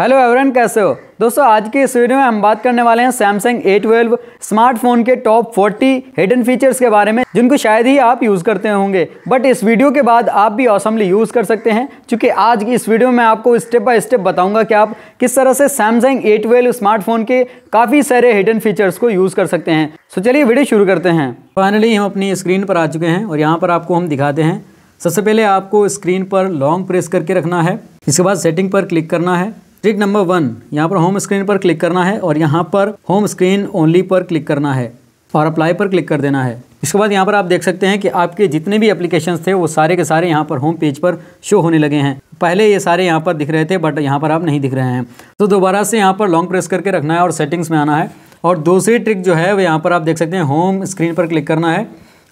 hello एवरन कैसे हो दोस्तों आज की इस वीडियो में हम बात करने वाले हैं सैमसंग ए ट्वेल्व स्मार्टफोन के टॉप 40 हिडन फीचर्स के बारे में जिनको शायद ही आप यूज़ करते होंगे बट इस वीडियो के बाद आप भी औसमली यूज़ कर सकते हैं क्योंकि आज की इस वीडियो में आपको स्टेप बाय स्टेप बताऊंगा कि आप किस तरह से सैमसंग ए ट्वेल्व स्मार्टफोन के काफ़ी सारे हिडन फीचर्स को यूज़ कर सकते हैं सो चलिए वीडियो शुरू करते हैं फाइनली हम अपनी स्क्रीन पर आ चुके हैं और यहाँ पर आपको हम दिखाते हैं सबसे पहले आपको स्क्रीन पर लॉन्ग प्रेस करके रखना है इसके बाद सेटिंग पर क्लिक करना है ट्रिक नंबर वन यहाँ पर होम स्क्रीन पर क्लिक करना है और यहाँ पर होम स्क्रीन ओनली पर क्लिक करना है और अप्लाई पर क्लिक कर देना है इसके बाद यहाँ पर आप देख सकते हैं कि आपके जितने भी एप्लीकेशन थे वो सारे के सारे यहाँ पर होम पेज पर शो होने लगे हैं पहले ये सारे यहाँ पर दिख रहे थे बट यहाँ पर आप नहीं दिख रहे हैं तो दोबारा से यहाँ पर लॉन्ग प्रेस करके रखना है और सेटिंग्स में आना है और दूसरी ट्रिक जो है वो यहाँ पर आप देख सकते हैं होम स्क्रीन पर क्लिक करना है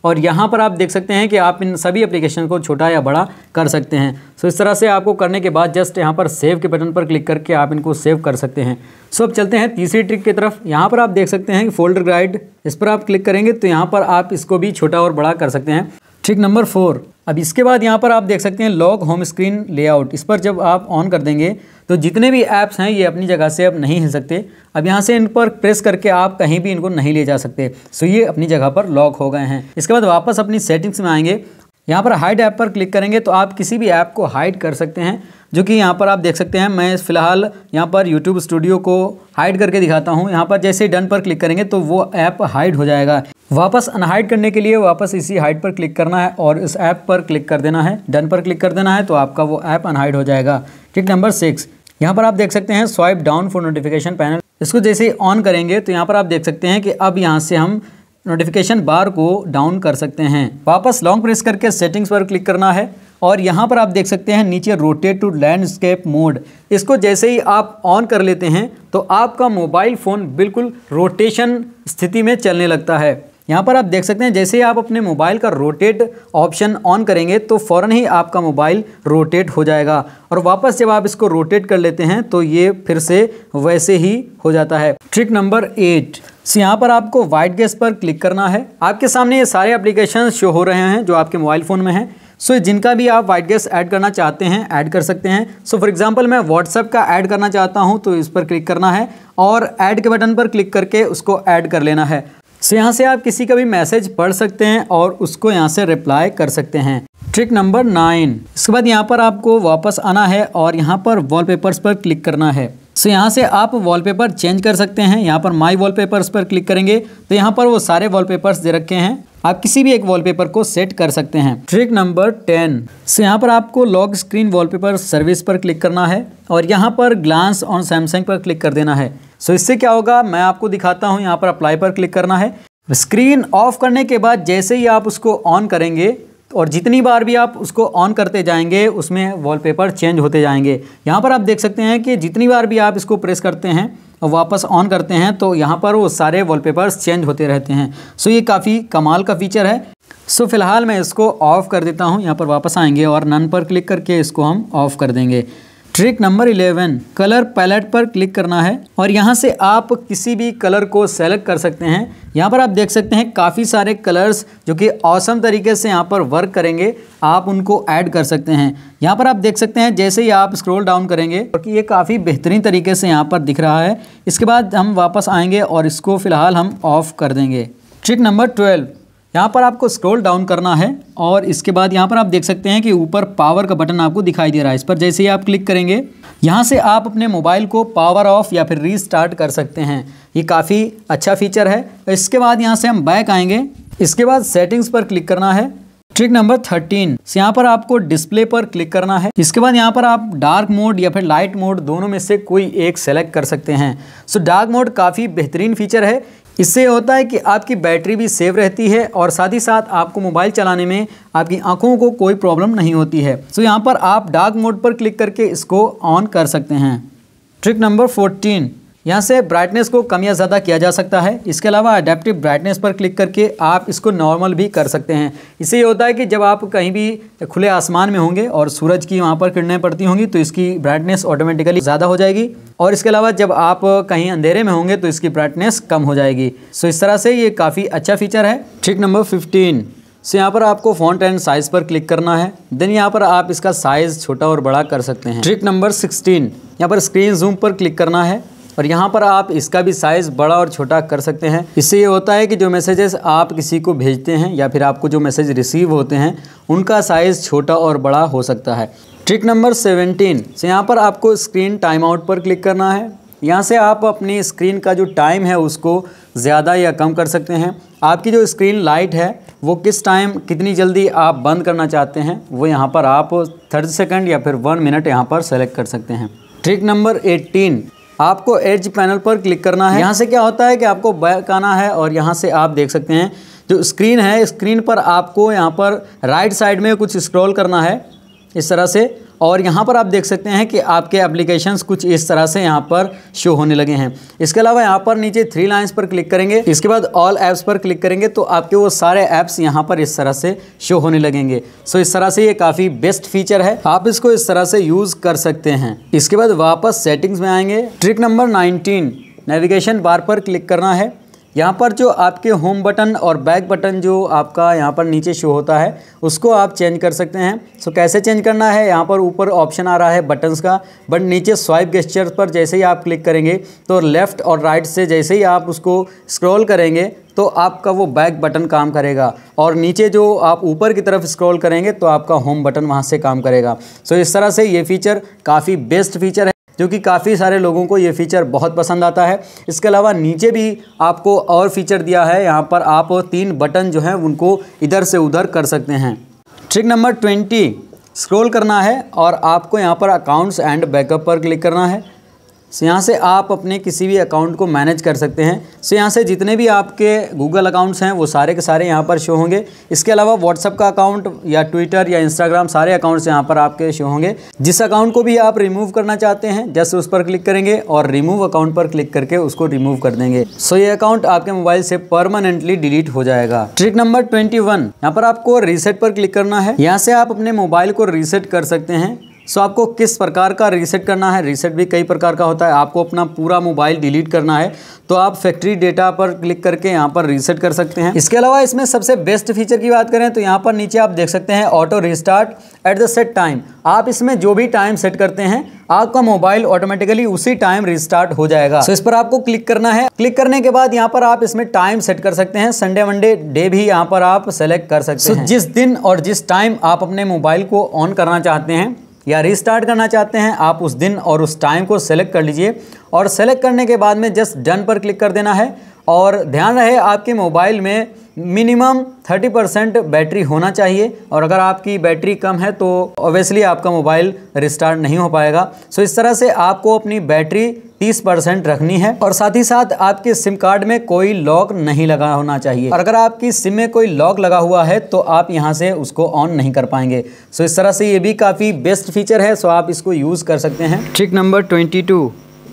और यहाँ पर आप देख सकते हैं कि आप इन सभी एप्लीकेशन को छोटा या बड़ा कर सकते हैं सो इस तरह से आपको करने के बाद जस्ट यहाँ पर सेव के बटन पर क्लिक करके आप इनको सेव कर सकते हैं सो अब चलते हैं तीसरी ट्रिक की तरफ यहाँ पर आप देख सकते हैं कि फोल्डर ग्राइड इस पर आप क्लिक करेंगे तो यहाँ पर आप इसको भी छोटा और बड़ा कर सकते हैं ठीक नंबर फोर अब इसके बाद यहाँ पर आप देख सकते हैं लॉक होम स्क्रीन लेआउट इस पर जब आप ऑन कर देंगे तो जितने भी ऐप्स हैं ये अपनी जगह से अब नहीं हिल सकते अब यहाँ से इन पर प्रेस करके आप कहीं भी इनको नहीं ले जा सकते सो ये अपनी जगह पर लॉक हो गए हैं इसके बाद वापस अपनी सेटिंग्स में आएंगे यहाँ पर हाइड ऐप पर क्लिक करेंगे तो आप किसी भी ऐप को हाइड कर सकते हैं जो कि यहाँ पर आप देख सकते हैं मैं फ़िलहाल यहाँ पर यूट्यूब स्टूडियो को हाइड करके दिखाता हूँ यहाँ पर जैसे डन पर क्लिक करेंगे तो वो ऐप हाइड हो जाएगा वापस अनहाइड करने के लिए वापस इसी हाइड पर क्लिक करना है और इस ऐप पर क्लिक कर देना है डन पर क्लिक कर देना है तो आपका वो ऐप अनहाइड हो जाएगा ठीक नंबर सिक्स यहाँ पर आप देख सकते हैं swipe down for notification panel इसको जैसे ऑन करेंगे तो यहाँ पर आप देख सकते हैं कि अब यहाँ से हम नोटिफिकेशन बार को डाउन कर सकते हैं वापस लॉन्ग प्रेस करके सेटिंग्स पर क्लिक करना है और यहाँ पर आप देख सकते हैं नीचे रोटेट टू लैंडस्केप मोड इसको जैसे ही आप ऑन कर लेते हैं तो आपका मोबाइल फ़ोन बिल्कुल रोटेशन स्थिति में चलने लगता है यहाँ पर आप देख सकते हैं जैसे ही आप अपने मोबाइल का रोटेट ऑप्शन ऑन करेंगे तो फ़ौर ही आपका मोबाइल रोटेट हो जाएगा और वापस जब आप इसको रोटेट कर लेते हैं तो ये फिर से वैसे ही हो जाता है ट्रिक नंबर एट सो यहाँ पर आपको वाइट गैस पर क्लिक करना है आपके सामने ये सारे एप्लीकेशन शो हो रहे हैं जो आपके मोबाइल फ़ोन में हैं सो so, जिनका भी आप वाइट गैस ऐड करना चाहते हैं ऐड कर सकते हैं सो फॉर एग्जांपल मैं व्हाट्सअप का ऐड करना चाहता हूं तो इस पर क्लिक करना है और ऐड के बटन पर क्लिक करके उसको ऐड कर लेना है सो so, यहाँ से आप किसी का भी मैसेज पढ़ सकते हैं और उसको यहाँ से रिप्लाई कर सकते हैं ट्रिक नंबर नाइन इसके बाद यहाँ पर आपको वापस आना है और यहाँ पर वॉल पर क्लिक करना है सो so, यहाँ से आप वॉलपेपर चेंज कर सकते हैं यहाँ पर माई वॉलपेपर्स पर क्लिक करेंगे तो यहाँ पर वो सारे वॉलपेपर्स दे रखे हैं आप किसी भी एक वॉलपेपर को सेट कर सकते हैं ट्रिक नंबर टेन से यहाँ पर आपको लॉक स्क्रीन वॉलपेपर सर्विस पर क्लिक करना है और यहाँ पर ग्लांस ऑन सैमसंग पर क्लिक कर देना है सो इससे क्या होगा मैं आपको दिखाता हूँ यहाँ पर अप्लाई पर क्लिक करना है स्क्रीन ऑफ करने के बाद जैसे ही आप उसको ऑन करेंगे और जितनी बार भी आप उसको ऑन करते जाएंगे उसमें वॉलपेपर चेंज होते जाएंगे यहाँ पर आप देख सकते हैं कि जितनी बार भी आप इसको प्रेस करते हैं वापस ऑन करते हैं तो यहाँ पर वो सारे वॉलपेपर्स चेंज होते रहते हैं सो ये काफ़ी कमाल का फीचर है सो फिलहाल मैं इसको ऑफ़ कर देता हूँ यहाँ पर वापस आएंगे और नन पर क्लिक करके इसको हम ऑफ़ कर देंगे trick number eleven colour palette पर क्लिक करना है और यहाँ से आप किसी भी कलर को सेलेक्ट कर सकते हैं यहाँ पर आप देख सकते हैं काफ़ी सारे कलर्स जो कि औसम तरीके से यहाँ पर वर्क करेंगे आप उनको ऐड कर सकते हैं यहाँ पर आप देख सकते हैं जैसे ही आप स्क्रॉल डाउन करेंगे क्योंकि ये काफ़ी बेहतरीन तरीके से यहाँ पर दिख रहा है इसके बाद हम वापस आएंगे और इसको फ़िलहाल हम ऑफ़ कर देंगे ट्रिक नंबर ट्वेल्व यहाँ पर आपको स्क्रॉल डाउन करना है और इसके बाद यहाँ पर आप देख सकते हैं कि ऊपर पावर का बटन आपको दिखाई दे रहा है इस पर जैसे ही आप क्लिक करेंगे यहाँ से आप अपने मोबाइल को पावर ऑफ या फिर रीस्टार्ट कर सकते हैं ये काफ़ी अच्छा फीचर है इसके बाद यहाँ से हम बैक आएंगे इसके बाद सेटिंग्स पर क्लिक करना है ट्रिक नंबर थर्टीन से यहाँ पर आपको डिस्प्ले पर क्लिक करना है इसके बाद यहाँ पर आप डार्क मोड या फिर लाइट मोड दोनों में से कोई एक सेलेक्ट कर सकते हैं सो डार्क मोड काफ़ी बेहतरीन फीचर है इससे होता है कि आपकी बैटरी भी सेव रहती है और साथ ही साथ आपको मोबाइल चलाने में आपकी आंखों को कोई प्रॉब्लम नहीं होती है सो यहाँ पर आप डार्क मोड पर क्लिक करके इसको ऑन कर सकते हैं ट्रिक नंबर फोर्टीन यहाँ से ब्राइटनेस को कम या ज़्यादा किया जा सकता है इसके अलावा अडेप्टिव ब्राइटनेस पर क्लिक करके आप इसको नॉर्मल भी कर सकते हैं इससे ये होता है कि जब आप कहीं भी खुले आसमान में होंगे और सूरज की वहाँ पर किरणें पड़ती होंगी तो इसकी ब्राइटनेस ऑटोमेटिकली ज़्यादा हो जाएगी और इसके अलावा जब आप कहीं अंधेरे में होंगे तो इसकी ब्राइटनेस कम हो जाएगी सो इस तरह से ये काफ़ी अच्छा फीचर है ट्रिक नंबर फिफ्टीन सो यहाँ पर आपको फ़ॉन्ट एंड साइज़ पर क्लिक करना है देन यहाँ पर आप इसका साइज़ छोटा और बड़ा कर सकते हैं ट्रिक नंबर सिक्सटीन यहाँ पर स्क्रीन जूम पर क्लिक करना है और यहाँ पर आप इसका भी साइज़ बड़ा और छोटा कर सकते हैं इससे ये होता है कि जो मैसेजेस आप किसी को भेजते हैं या फिर आपको जो मैसेज रिसीव होते हैं उनका साइज़ छोटा और बड़ा हो सकता है ट्रिक नंबर सेवेंटीन से यहाँ पर आपको स्क्रीन टाइम आउट पर क्लिक करना है यहाँ से आप अपनी स्क्रीन का जो टाइम है उसको ज़्यादा या कम कर सकते हैं आपकी जो स्क्रीन लाइट है वो किस टाइम कितनी जल्दी आप बंद करना चाहते हैं वो यहाँ पर आप थर्टी सेकेंड या फिर वन मिनट यहाँ पर सेलेक्ट कर सकते हैं ट्रिक नंबर एट्टीन आपको एज पैनल पर क्लिक करना है यहाँ से क्या होता है कि आपको बैक आना है और यहाँ से आप देख सकते हैं जो स्क्रीन है स्क्रीन पर आपको यहाँ पर राइट साइड में कुछ स्क्रॉल करना है इस तरह से और यहाँ पर आप देख सकते हैं कि आपके एप्लीकेशंस कुछ इस तरह से यहाँ पर शो होने लगे हैं इसके अलावा यहाँ पर नीचे थ्री लाइन्स पर क्लिक करेंगे इसके बाद ऑल ऐप्स पर क्लिक करेंगे तो आपके वो सारे ऐप्स यहाँ पर इस तरह से शो होने लगेंगे सो इस तरह से ये काफ़ी बेस्ट फीचर है आप इसको इस तरह से यूज़ कर सकते हैं इसके बाद वापस सेटिंग्स में आएंगे trick number nineteen navigation bar पर क्लिक करना है यहाँ पर जो आपके होम बटन और बैक बटन जो आपका यहाँ पर नीचे शो होता है उसको आप चेंज कर सकते हैं सो कैसे चेंज करना है यहाँ पर ऊपर ऑप्शन आ रहा है बटन्स का बट नीचे स्वाइप गेस्चर पर जैसे ही आप क्लिक करेंगे तो लेफ़्ट और राइट से जैसे ही आप उसको स्क्रॉल करेंगे तो आपका वो बैक बटन काम करेगा और नीचे जो आप ऊपर की तरफ स्क्रॉल करेंगे तो आपका होम बटन वहाँ से काम करेगा सो so इस तरह से ये फीचर काफ़ी बेस्ट फीचर है जो कि काफ़ी सारे लोगों को ये फीचर बहुत पसंद आता है इसके अलावा नीचे भी आपको और फीचर दिया है यहाँ पर आप तीन बटन जो हैं उनको इधर से उधर कर सकते हैं ट्रिक नंबर ट्वेंटी स्क्रॉल करना है और आपको यहाँ पर अकाउंट्स एंड बैकअप पर क्लिक करना है सो यहाँ से आप अपने किसी भी अकाउंट को मैनेज कर सकते हैं सो यहाँ से जितने भी आपके गूगल अकाउंट्स हैं वो सारे के सारे यहाँ पर शो होंगे इसके अलावा व्हाट्सअप का अकाउंट या ट्विटर या इंस्टाग्राम सारे अकाउंट्स यहाँ पर आपके शो होंगे जिस अकाउंट को भी आप रिमूव करना चाहते हैं जस्ट उस पर क्लिक करेंगे और रिमूव अकाउंट पर क्लिक करके उसको रिमूव कर देंगे सो ये अकाउंट आपके मोबाइल से परमानेंटली डिलीट हो जाएगा ट्रिक नंबर ट्वेंटी वन यहाँ पर आपको रीसेट पर क्लिक करना है यहाँ से आप अपने मोबाइल को रीसेट कर सकते हैं सो आपको किस प्रकार का रीसेट करना है रीसेट भी कई प्रकार का होता है आपको अपना पूरा मोबाइल डिलीट करना है तो आप फैक्ट्री डेटा पर क्लिक करके यहाँ पर रीसेट कर सकते हैं इसके अलावा इसमें सबसे बेस्ट फीचर की बात करें तो यहाँ पर नीचे आप देख सकते हैं auto restart at the set time आप इसमें जो भी टाइम सेट करते हैं आपका मोबाइल ऑटोमेटिकली उसी टाइम रिस्टार्ट हो जाएगा तो so, इस पर आपको क्लिक करना है क्लिक करने के बाद यहाँ पर आप इसमें टाइम सेट कर सकते हैं संडे वनडे डे भी यहाँ पर आप सेलेक्ट कर सकते हैं जिस दिन और जिस टाइम आप अपने मोबाइल को ऑन करना चाहते हैं या रीस्टार्ट करना चाहते हैं आप उस दिन और उस टाइम को सेलेक्ट कर लीजिए और सेलेक्ट करने के बाद में जस्ट डन पर क्लिक कर देना है और ध्यान रहे आपके मोबाइल में मिनिमम 30 परसेंट बैटरी होना चाहिए और अगर आपकी बैटरी कम है तो ऑब्वियसली आपका मोबाइल रिस्टार्ट नहीं हो पाएगा सो इस तरह से आपको अपनी बैटरी 30 परसेंट रखनी है और साथ ही साथ आपके सिम कार्ड में कोई लॉक नहीं लगा होना चाहिए और अगर आपकी सिम में कोई लॉक लगा हुआ है तो आप यहाँ से उसको ऑन नहीं कर पाएंगे सो इस तरह से ये भी काफ़ी बेस्ट फीचर है सो आप इसको यूज़ कर सकते हैं ट्रिक नंबर ट्वेंटी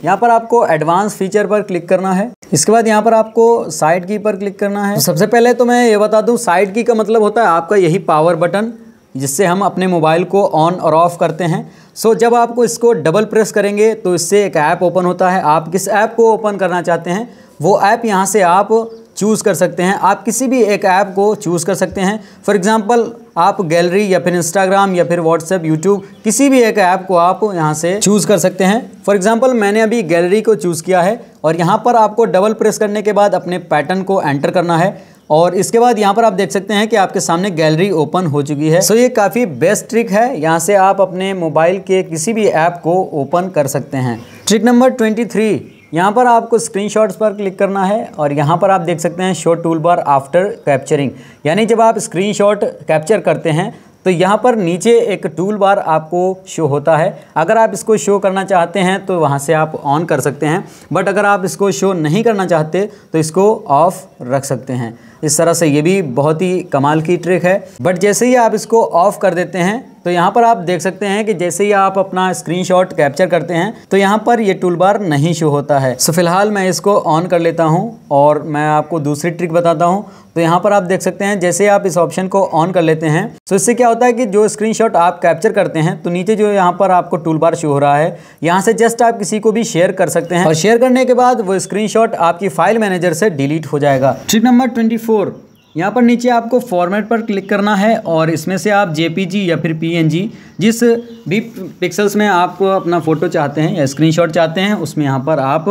यहाँ पर आपको एडवांस फीचर पर क्लिक करना है इसके बाद यहाँ पर आपको साइड की पर क्लिक करना है तो सबसे पहले तो मैं ये बता दूँ साइड की का मतलब होता है आपका यही पावर बटन जिससे हम अपने मोबाइल को ऑन और ऑफ़ करते हैं सो जब आपको इसको डबल प्रेस करेंगे तो इससे एक ऐप ओपन होता है आप किस ऐप को ओपन करना चाहते हैं वो ऐप यहाँ से आप चूज़ कर सकते हैं आप किसी भी एक ऐप को चूज़ कर सकते हैं फॉर एग्ज़ाम्पल आप गैलरी या फिर इंस्टाग्राम या फिर व्हाट्सएप यूट्यूब किसी भी एक ऐप को आप यहाँ से चूज़ कर सकते हैं फॉर एग्ज़ाम्पल मैंने अभी गैलरी को चूज़ किया है और यहाँ पर आपको डबल प्रेस करने के बाद अपने पैटर्न को एंटर करना है और इसके बाद यहाँ पर आप देख सकते हैं कि आपके सामने गैलरी ओपन हो चुकी है सो so, ये काफ़ी बेस्ट ट्रिक है यहाँ से आप अपने मोबाइल के किसी भी ऐप को ओपन कर सकते हैं ट्रिक नंबर ट्वेंटी थ्री यहाँ पर आपको स्क्रीनशॉट्स पर क्लिक करना है और यहाँ पर आप देख सकते हैं show tool bar after capturing यानी जब आप स्क्रीनशॉट कैप्चर करते हैं तो यहाँ पर नीचे एक टूल बार आपको शो होता है अगर आप इसको शो करना चाहते हैं तो वहाँ से आप ऑन कर सकते हैं बट अगर आप इसको शो नहीं करना चाहते तो इसको ऑफ़ रख सकते हैं इस तरह से ये भी बहुत ही कमाल की ट्रिक है बट जैसे ही आप इसको ऑफ कर देते हैं तो यहाँ पर आप देख सकते हैं कि जैसे ही आप अपना स्क्रीनशॉट कैप्चर करते हैं तो यहाँ पर ये टूल बार नहीं शो होता है सो फिलहाल मैं इसको ऑन कर लेता हूँ और मैं आपको दूसरी ट्रिक बताता हूँ तो यहाँ पर आप देख सकते हैं जैसे आप इस ऑप्शन को ऑन कर लेते हैं तो इससे क्या होता है कि जो स्क्रीन आप कैप्चर करते हैं तो नीचे जो यहाँ पर आपको टूल बार शो हो रहा है यहाँ से जस्ट आप किसी को भी शेयर कर सकते हैं और शेयर करने के बाद वो स्क्रीन आपकी फाइल मैनेजर से डिलीट हो जाएगा ट्रिक नंबर ट्वेंटी फोर यहाँ पर नीचे आपको फॉर्मेट पर क्लिक करना है और इसमें से आप जे या फिर पी जिस भी पिक्सल्स में आप अपना फ़ोटो चाहते हैं या स्क्रीनशॉट चाहते हैं उसमें यहाँ पर आप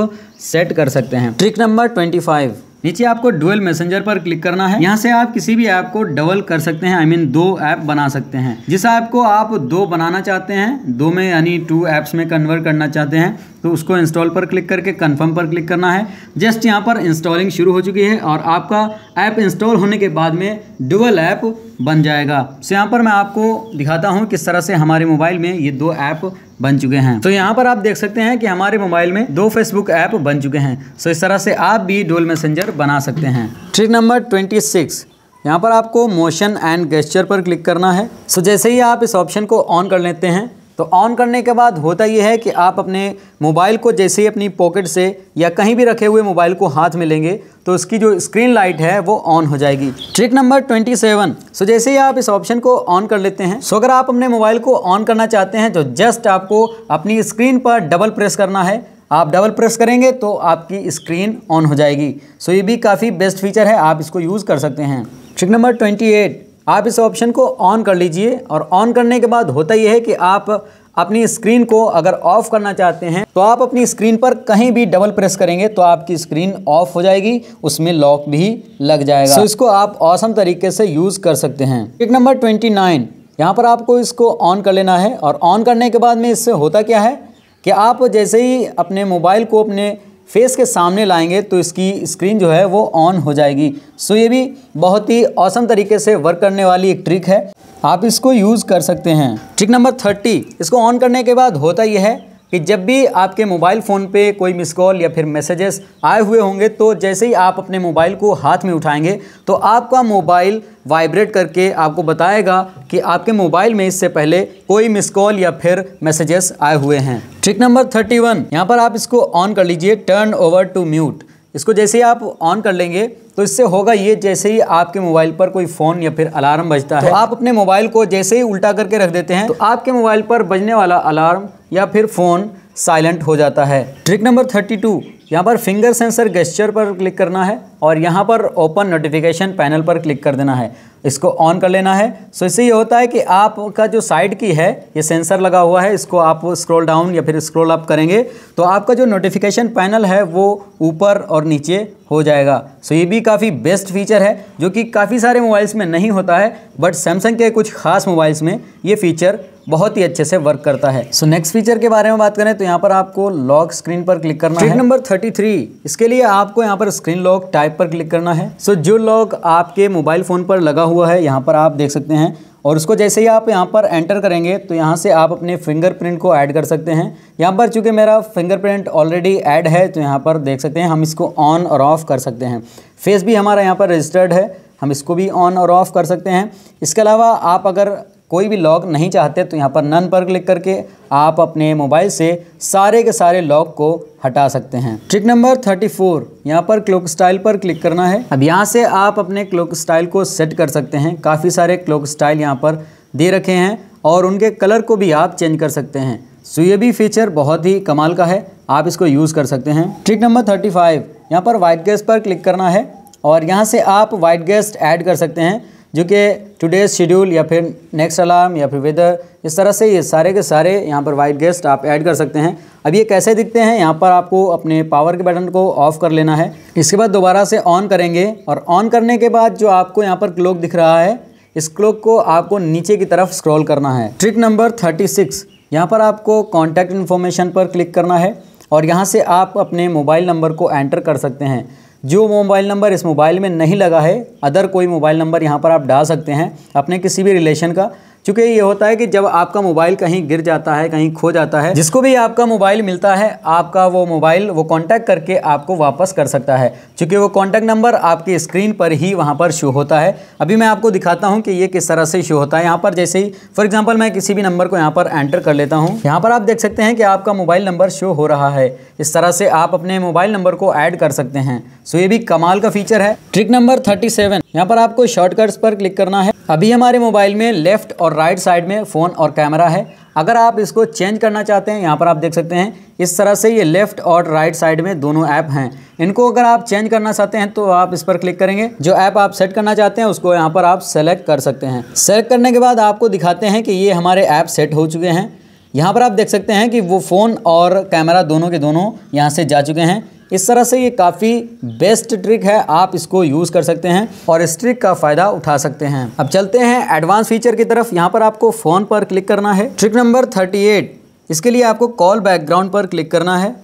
सेट कर सकते हैं ट्रिक नंबर ट्वेंटी फाइव नीचे आपको डुअल मैसेंजर पर क्लिक करना है यहाँ से आप किसी भी ऐप को डबल कर सकते हैं आई I मीन mean, दो ऐप बना सकते हैं जिस ऐप को आप दो बनाना चाहते हैं दो में यानी टू ऐप्स में कन्वर्ट करना चाहते हैं तो उसको इंस्टॉल पर क्लिक करके कन्फर्म पर क्लिक करना है जस्ट यहाँ पर इंस्टॉलिंग शुरू हो चुकी है और आपका ऐप इंस्टॉल होने के बाद में डुअल ऐप बन जाएगा यहाँ पर मैं आपको दिखाता हूँ किस तरह से हमारे मोबाइल में ये दो ऐप बन चुके हैं तो यहाँ पर आप देख सकते हैं कि हमारे मोबाइल में दो फेसबुक ऐप बन चुके हैं सो तो इस तरह से आप भी डोल मैसेंजर बना सकते हैं ट्रिक नंबर ट्वेंटी सिक्स यहाँ पर आपको मोशन एंड गेस्चर पर क्लिक करना है सो जैसे ही आप इस ऑप्शन को ऑन कर लेते हैं तो ऑन करने के बाद होता यह है कि आप अपने मोबाइल को जैसे ही अपनी पॉकेट से या कहीं भी रखे हुए मोबाइल को हाथ में लेंगे तो उसकी जो स्क्रीन लाइट है वो ऑन हो जाएगी ट्रिक नंबर 27 सो जैसे ही आप इस ऑप्शन को ऑन कर लेते हैं सो अगर आप अपने मोबाइल को ऑन करना चाहते हैं तो जस्ट आपको अपनी स्क्रीन पर डबल प्रेस करना है आप डबल प्रेस करेंगे तो आपकी स्क्रीन ऑन हो जाएगी सो ये भी काफ़ी बेस्ट फीचर है आप इसको यूज़ कर सकते हैं ट्रिक नंबर ट्वेंटी आप इस ऑप्शन को ऑन कर लीजिए और ऑन करने के बाद होता यह है कि आप अपनी स्क्रीन को अगर ऑफ़ करना चाहते हैं तो आप अपनी स्क्रीन पर कहीं भी डबल प्रेस करेंगे तो आपकी स्क्रीन ऑफ हो जाएगी उसमें लॉक भी लग जाएगा तो so, इसको आप औसम तरीके से यूज़ कर सकते हैं पिक नंबर ट्वेंटी नाइन यहाँ पर आपको इसको ऑन कर लेना है और ऑन करने के बाद में इससे होता क्या है कि आप जैसे ही अपने मोबाइल को अपने फेस के सामने लाएंगे तो इसकी स्क्रीन जो है वो ऑन हो जाएगी सो ये भी बहुत ही औसम तरीके से वर्क करने वाली एक ट्रिक है आप इसको यूज़ कर सकते हैं ट्रिक नंबर थर्टी इसको ऑन करने के बाद होता यह है कि जब भी आपके मोबाइल फ़ोन पे कोई मिस कॉल या फिर मैसेजेस आए हुए होंगे तो जैसे ही आप अपने मोबाइल को हाथ में उठाएंगे तो आपका मोबाइल वाइब्रेट करके आपको बताएगा कि आपके मोबाइल में इससे पहले कोई मिस कॉल या फिर मैसेजेस आए हुए हैं ट्रिक नंबर थर्टी वन यहाँ पर आप इसको ऑन कर लीजिए टर्न ओवर टू म्यूट इसको जैसे ही आप ऑन कर लेंगे तो इससे होगा ये जैसे ही आपके मोबाइल पर कोई फ़ोन या फिर अलार्म बजता तो है तो आप अपने मोबाइल को जैसे ही उल्टा करके रख देते हैं तो आपके मोबाइल पर बजने वाला अलार्म या फिर फ़ोन साइलेंट हो जाता है ट्रिक नंबर थर्टी टू यहाँ पर फिंगर सेंसर गेस्चर पर क्लिक करना है और यहाँ पर ओपन नोटिफिकेशन पैनल पर क्लिक कर देना है इसको ऑन कर लेना है सो इससे ये होता है कि आपका जो साइड की है ये सेंसर लगा हुआ है इसको आप स्क्रॉल डाउन या फिर स्क्रॉल अप करेंगे तो आपका जो नोटिफिकेशन पैनल है वो ऊपर और नीचे हो जाएगा सो ये भी काफ़ी बेस्ट फीचर है जो कि काफ़ी सारे मोबाइल्स में नहीं होता है बट सैमसंग के कुछ खास मोबाइल्स में ये फीचर बहुत ही अच्छे से वर्क करता है सो नेक्स्ट फीचर के बारे में बात करें तो यहाँ पर आपको लॉक स्क्रीन पर क्लिक करना है नंबर 33 इसके लिए आपको यहाँ पर स्क्रीन लॉक टाइप पर क्लिक करना है सो so, जो लॉक आपके मोबाइल फ़ोन पर लगा हुआ हुआ है यहाँ पर आप देख सकते हैं और उसको जैसे ही आप यहाँ पर एंटर करेंगे तो यहाँ से आप अपने फिंगरप्रिंट को ऐड कर सकते हैं यहाँ पर चूँकि मेरा फिंगरप्रिंट ऑलरेडी ऐड है तो यहाँ पर देख सकते हैं हम इसको ऑन और ऑफ़ कर सकते हैं फेस भी हमारा यहाँ पर रजिस्टर्ड है हम इसको भी ऑन और ऑफ़ कर सकते हैं इसके अलावा आप अगर कोई भी लॉग नहीं चाहते तो यहाँ पर नन पर क्लिक करके आप अपने मोबाइल से सारे के सारे लॉग को हटा सकते हैं ट्रिक नंबर 34 फोर यहाँ पर क्लोक स्टाइल पर क्लिक करना है अब यहाँ से आप अपने क्लोक स्टाइल को सेट कर सकते हैं काफ़ी सारे क्लोक स्टाइल यहाँ पर दे रखे हैं और उनके कलर को भी आप चेंज कर सकते हैं सो ये भी फीचर बहुत ही कमाल का है आप इसको यूज़ कर सकते हैं ट्रिक नंबर थर्टी फाइव यहाँ पर वाइट गेस्ट पर क्लिक करना है और यहाँ से आप वाइट गेस्ट ऐड कर सकते हैं जो कि टुडेज शेड्यूल या फिर नेक्स्ट अलार्म या फिर वेदर इस तरह से ये सारे के सारे यहाँ पर वाइट गेस्ट आप ऐड कर सकते हैं अब ये कैसे दिखते हैं यहाँ पर आपको अपने पावर के बटन को ऑफ़ कर लेना है इसके बाद दोबारा से ऑन करेंगे और ऑन करने के बाद जो आपको यहाँ पर क्लोक दिख रहा है इस क्लोक को आपको नीचे की तरफ स्क्रॉल करना है ट्रिक नंबर थर्टी सिक्स यहाँ पर आपको कॉन्टैक्ट इन्फॉर्मेशन पर क्लिक करना है और यहाँ से आप अपने मोबाइल नंबर को एंटर कर सकते हैं जो मोबाइल नंबर इस मोबाइल में नहीं लगा है अदर कोई मोबाइल नंबर यहाँ पर आप डाल सकते हैं अपने किसी भी रिलेशन का चूंकि ये होता है कि जब आपका मोबाइल कहीं गिर जाता है कहीं खो जाता है जिसको भी आपका मोबाइल मिलता है आपका वो मोबाइल वो कॉन्टैक्ट करके आपको वापस कर सकता है चूँकि वो कॉन्टैक्ट नंबर आपकी स्क्रीन पर ही वहाँ पर शो होता है अभी मैं आपको दिखाता हूँ कि ये किस तरह से शो होता है यहाँ पर जैसे ही फॉर एग्जाम्पल मैं किसी भी नंबर को यहाँ पर एंटर कर लेता हूँ यहाँ पर आप देख सकते हैं कि आपका मोबाइल नंबर शो हो रहा है इस तरह से आप अपने मोबाइल नंबर को ऐड कर सकते हैं सो ये भी कमाल का फीचर है ट्रिक नंबर थर्टी सेवन यहाँ पर आपको शॉर्टकट्स पर क्लिक करना है अभी हमारे मोबाइल में लेफ्ट और राइट साइड में फ़ोन और कैमरा है अगर आप इसको चेंज करना चाहते हैं यहाँ पर आप देख सकते हैं इस तरह से ये लेफ़्ट और राइट साइड में दोनों ऐप हैं इनको अगर आप चेंज करना चाहते हैं तो आप इस पर क्लिक करेंगे जो ऐप आप सेट करना चाहते हैं उसको यहाँ पर आप सेलेक्ट कर सकते हैं सेलेक्ट करने के बाद आपको दिखाते हैं कि ये हमारे ऐप सेट हो चुके हैं यहाँ पर आप देख सकते हैं कि वो फ़ोन और कैमरा दोनों के दोनों यहाँ से जा चुके हैं इस तरह से ये काफ़ी बेस्ट ट्रिक है आप इसको यूज़ कर सकते हैं और इस ट्रिक का फ़ायदा उठा सकते हैं अब चलते हैं एडवांस फीचर की तरफ यहाँ पर आपको फ़ोन पर क्लिक करना है ट्रिक नंबर थर्टी इसके लिए आपको कॉल बैकग्राउंड पर क्लिक करना है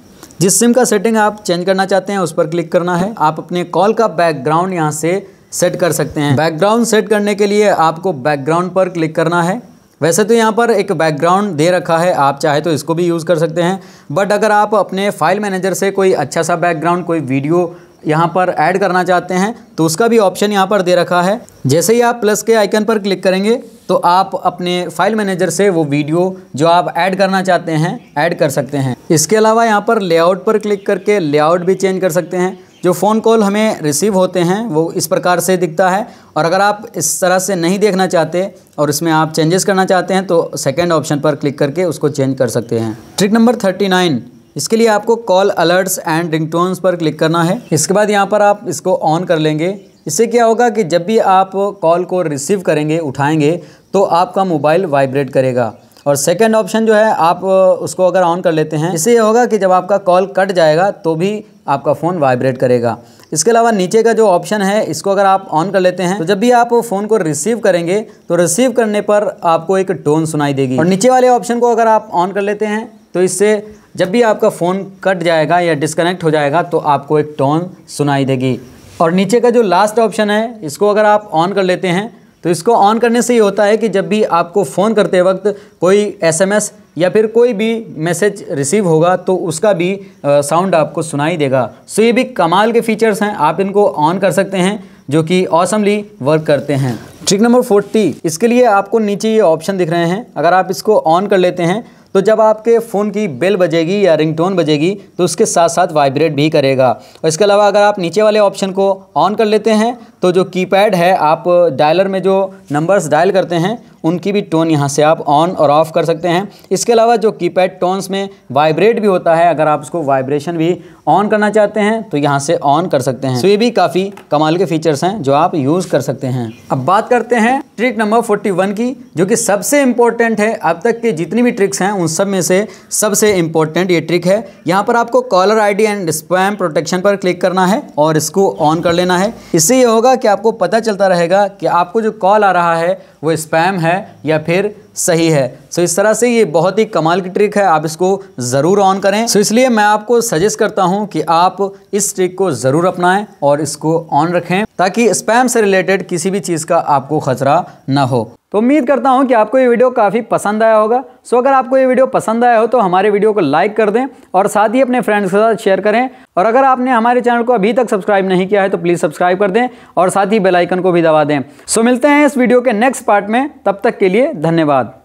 जिस सिम का सेटिंग आप चेंज करना चाहते हैं उस पर क्लिक करना है आप अपने कॉल का बैकग्राउंड यहाँ से सेट कर सकते हैं बैकग्राउंड सेट करने के लिए आपको बैकग्राउंड पर क्लिक करना है वैसे तो यहाँ पर एक बैकग्राउंड दे रखा है आप चाहे तो इसको भी यूज़ कर सकते हैं बट अगर आप अपने फाइल मैनेजर से कोई अच्छा सा बैकग्राउंड कोई वीडियो यहाँ पर ऐड करना चाहते हैं तो उसका भी ऑप्शन यहाँ पर दे रखा है जैसे ही आप प्लस के आइकन पर क्लिक करेंगे तो आप अपने फाइल मैनेजर से वो वीडियो जो आप ऐड करना चाहते हैं ऐड कर सकते हैं इसके अलावा यहाँ पर लेआउट पर क्लिक करके लेआउट भी चेंज कर सकते हैं जो फ़ोन कॉल हमें रिसीव होते हैं वो इस प्रकार से दिखता है और अगर आप इस तरह से नहीं देखना चाहते और इसमें आप चेंजेस करना चाहते हैं तो सेकेंड ऑप्शन पर क्लिक करके उसको चेंज कर सकते हैं ट्रिक नंबर थर्टी नाइन इसके लिए आपको कॉल अलर्ट्स एंड रिंगटोन्स पर क्लिक करना है इसके बाद यहाँ पर आप इसको ऑन कर लेंगे इससे क्या होगा कि जब भी आप कॉल को रिसीव करेंगे उठाएंगे तो आपका मोबाइल वाइब्रेट करेगा और सेकेंड ऑप्शन जो है आप उसको अगर ऑन कर लेते हैं इससे ये होगा कि जब आपका कॉल कट जाएगा तो भी आपका फ़ोन वाइब्रेट करेगा इसके अलावा नीचे का जो ऑप्शन है इसको अगर आप ऑन कर लेते हैं तो जब भी आप फ़ोन को रिसीव करेंगे तो रिसीव करने पर आपको एक टोन सुनाई देगी और नीचे वाले ऑप्शन को अगर आप ऑन कर लेते हैं तो इससे जब भी आपका फ़ोन कट जाएगा या डिस्कनेक्ट हो जाएगा तो आपको एक टोन सुनाई देगी और नीचे का जो लास्ट ऑप्शन है इसको अगर आप ऑन कर लेते हैं तो इसको ऑन करने से ये होता है कि जब भी आपको फ़ोन करते वक्त कोई एसएमएस या फिर कोई भी मैसेज रिसीव होगा तो उसका भी साउंड आपको सुनाई देगा सो ये भी कमाल के फीचर्स हैं आप इनको ऑन कर सकते हैं जो कि ऑसमली वर्क करते हैं ट्रिक नंबर फोर्टी इसके लिए आपको नीचे ये ऑप्शन दिख रहे हैं अगर आप इसको ऑन कर लेते हैं तो जब आपके फ़ोन की बेल बजेगी या रिंगटोन बजेगी तो उसके साथ साथ वाइब्रेट भी करेगा और इसके अलावा अगर आप नीचे वाले ऑप्शन को ऑन कर लेते हैं तो जो कीपैड है आप डायलर में जो नंबर्स डायल करते हैं उनकी भी टोन यहाँ से आप ऑन और ऑफ़ कर सकते हैं इसके अलावा जो कीपैड टोन्स में वाइब्रेट भी होता है अगर आप उसको वाइब्रेशन भी ऑन करना चाहते हैं तो यहाँ से ऑन कर सकते हैं तो ये भी काफ़ी कमाल के फीचर्स हैं जो आप यूज़ कर सकते हैं अब बात करते हैं ट्रिक नंबर 41 की जो कि सबसे इम्पोर्टेंट है अब तक के जितनी भी ट्रिक्स हैं उन सब में से सबसे इम्पोर्टेंट ये ट्रिक है यहाँ पर आपको caller ID and spam protection पर क्लिक करना है और इसको ऑन कर लेना है इससे ये होगा कि आपको पता चलता रहेगा कि आपको जो कॉल आ रहा है वो स्पैम है या फिर सही है सो so, इस तरह से ये बहुत ही कमाल की ट्रिक है आप इसको ज़रूर ऑन करें सो so, इसलिए मैं आपको सजेस्ट करता हूँ कि आप इस ट्रिक को ज़रूर अपनाएं और इसको ऑन रखें ताकि स्पैम से रिलेटेड किसी भी चीज़ का आपको खतरा ना हो तो उम्मीद करता हूँ कि आपको ये वीडियो काफ़ी पसंद आया होगा सो अगर आपको ये वीडियो पसंद आया हो तो हमारे वीडियो को लाइक कर दें और साथ ही अपने फ्रेंड्स के साथ शेयर करें और अगर आपने हमारे चैनल को अभी तक सब्सक्राइब नहीं किया है तो प्लीज़ सब्सक्राइब कर दें और साथ ही बेलाइकन को भी दबा दें सो मिलते हैं इस वीडियो के नेक्स्ट पार्ट में तब तक के लिए धन्यवाद